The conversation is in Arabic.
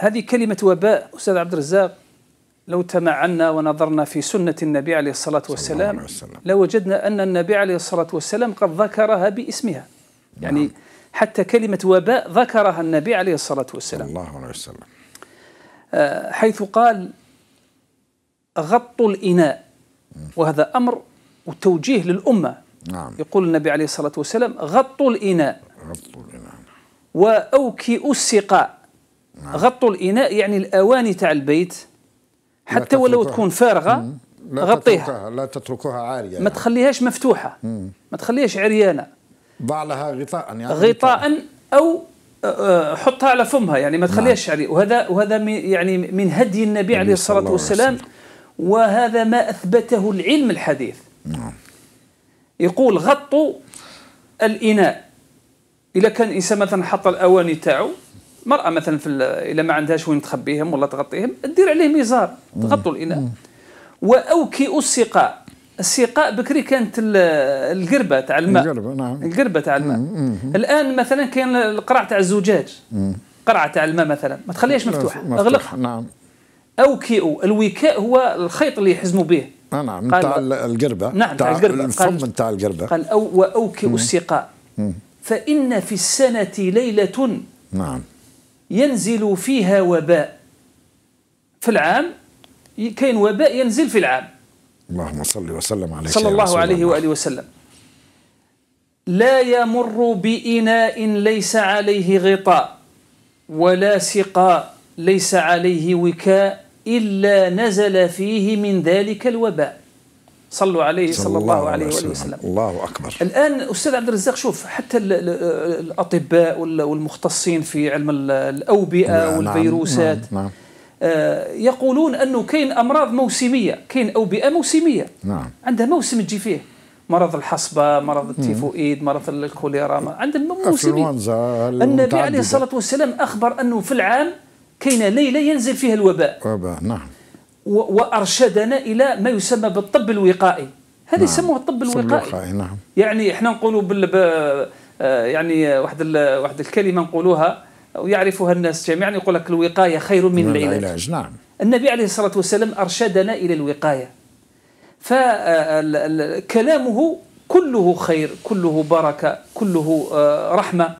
هذه كلمة وباء أستاذ عبد الرزاق لو تمعنا ونظرنا في سنة النبي عليه الصلاة والسلام لوجدنا أن النبي عليه الصلاة والسلام قد ذكرها باسمها يعني نعم. حتى كلمة وباء ذكرها النبي عليه الصلاة والسلام صلى الله عليه وسلم آه، حيث قال غطوا الإناء وهذا أمر وتوجيه للأمة نعم. يقول النبي عليه الصلاة والسلام غطوا الإناء غطوا الإناء وأوكئوا السقاء نعم. غطوا الاناء يعني الاواني تاع البيت حتى ولو تكون فارغه غطيها لا تتركوها عاريه ما يعني. تخليهاش مفتوحه ما تخليهاش عريانه ضع لها غطاء يعني غطاء او آه، آه، حطها على فمها يعني ما تخليهاش نعم. عريانه وهذا وهذا يعني من هدي النبي عليه الصلاه والسلام وهذا ما اثبته العلم الحديث نعم يقول غطوا الاناء اذا كان الانسان مثلا حط الاواني تاعو المراه مثلا في الا ما عندهاش وين تخبيهم ولا تغطيهم دير عليهم ازار تغطوا الاناء واوكئوا السقاء السقاء بكري كانت القربه تاع الماء القربه نعم القربه تاع الماء الان مثلا كاين القرع تاع الزجاج قرعه تاع الماء مثلا ما تخليهاش مفتوحه مفتوح. اغلقها نعم اوكئوا الوكاء هو الخيط اللي يحزموا به آه، نعم تاع القربه نعم تاع القربه الفم تاع القربه قال أو واوكئوا السقاء فان في السنه ليله نعم ينزل فيها وباء في العام كاين وباء ينزل في العام اللهم صل وسلم عليه صلى الله عليه الله. واله وسلم لا يمر بإناء ليس عليه غطاء ولا سقاء ليس عليه وكاء إلا نزل فيه من ذلك الوباء صلوا عليه صلى, الله, الله عليه وآله وسلم الله أكبر الآن أستاذ عبد الرزاق شوف حتى الأطباء والمختصين في علم الأوبئة نعم، نعم، والفيروسات نعم نعم آه، يقولون أنه كاين أمراض موسمية كاين أوبئة موسمية نعم عندها موسم تجي فيه مرض الحصبة مرض التيفوئيد مرض الكوليرا عند موسمية النبي عليه الصلاة والسلام أخبر أنه في العام كاين ليلة ينزل فيها الوباء وباء نعم وارشدنا الى ما يسمى بالطب الوقائي هذا نعم. يسموه الطب الوقائي نعم. يعني احنا نقولوا بال آه، يعني واحد واحد الكلمه نقولوها ويعرفها الناس جميعا يقول لك الوقايه خير من, من نعم، العلاج. العلاج نعم النبي عليه الصلاه والسلام ارشدنا الى الوقايه فكلامه آه، كله خير كله بركه كله آه، رحمه